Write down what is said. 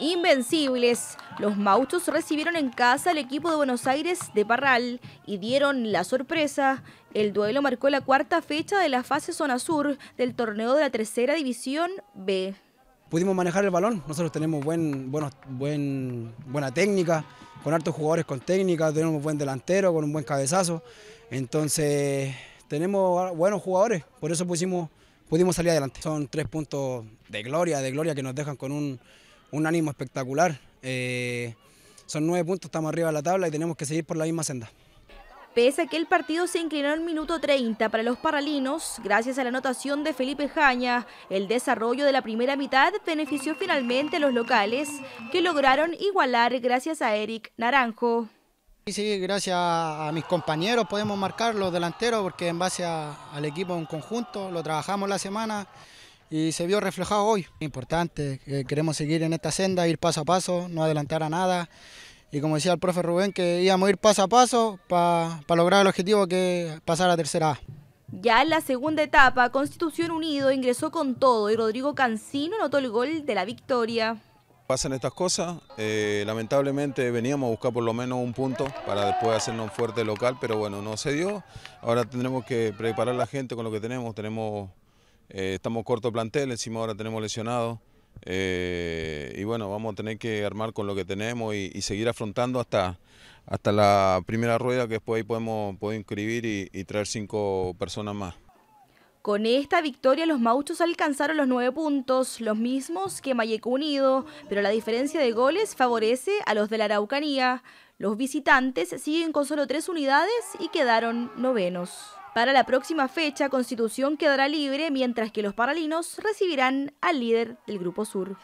Invencibles, los Mauchos recibieron en casa al equipo de Buenos Aires de Parral y dieron la sorpresa. El duelo marcó la cuarta fecha de la fase zona sur del torneo de la tercera división B. Pudimos manejar el balón, nosotros tenemos buen, buen, buena técnica, con hartos jugadores con técnica, tenemos buen delantero, con un buen cabezazo, entonces tenemos buenos jugadores, por eso pudimos salir adelante. Son tres puntos de gloria, de gloria que nos dejan con un un ánimo espectacular. Eh, son nueve puntos, estamos arriba de la tabla y tenemos que seguir por la misma senda. Pese a que el partido se inclinó en minuto 30 para los paralinos, gracias a la anotación de Felipe Jaña, el desarrollo de la primera mitad benefició finalmente a los locales, que lograron igualar gracias a Eric Naranjo. Sí, gracias a mis compañeros podemos marcar los delanteros porque en base al equipo en conjunto lo trabajamos la semana y se vio reflejado hoy. Importante, que eh, queremos seguir en esta senda, ir paso a paso, no adelantar a nada. Y como decía el profe Rubén, que íbamos a ir paso a paso para lograr el objetivo que pasar a tercera A. Ya en la segunda etapa, Constitución Unido ingresó con todo y Rodrigo Cancino anotó el gol de la victoria. Pasan estas cosas, eh, lamentablemente veníamos a buscar por lo menos un punto para después hacernos fuerte local, pero bueno, no se dio. Ahora tendremos que preparar la gente con lo que tenemos, tenemos eh, estamos corto de plantel, encima ahora tenemos lesionados. Eh, y bueno, vamos a tener que armar con lo que tenemos y, seguir afrontando hasta, hasta la primera rueda que después ahí podemos, inscribir y, traer cinco personas más. Con esta victoria los mauchos alcanzaron los nueve puntos, los mismos que Mayeco Unido, pero la diferencia de goles favorece a los de la Araucanía. Los visitantes siguen con solo tres unidades y quedaron novenos. Para la próxima fecha, Constitución quedará libre, mientras que los paralinos recibirán al líder del Grupo Sur.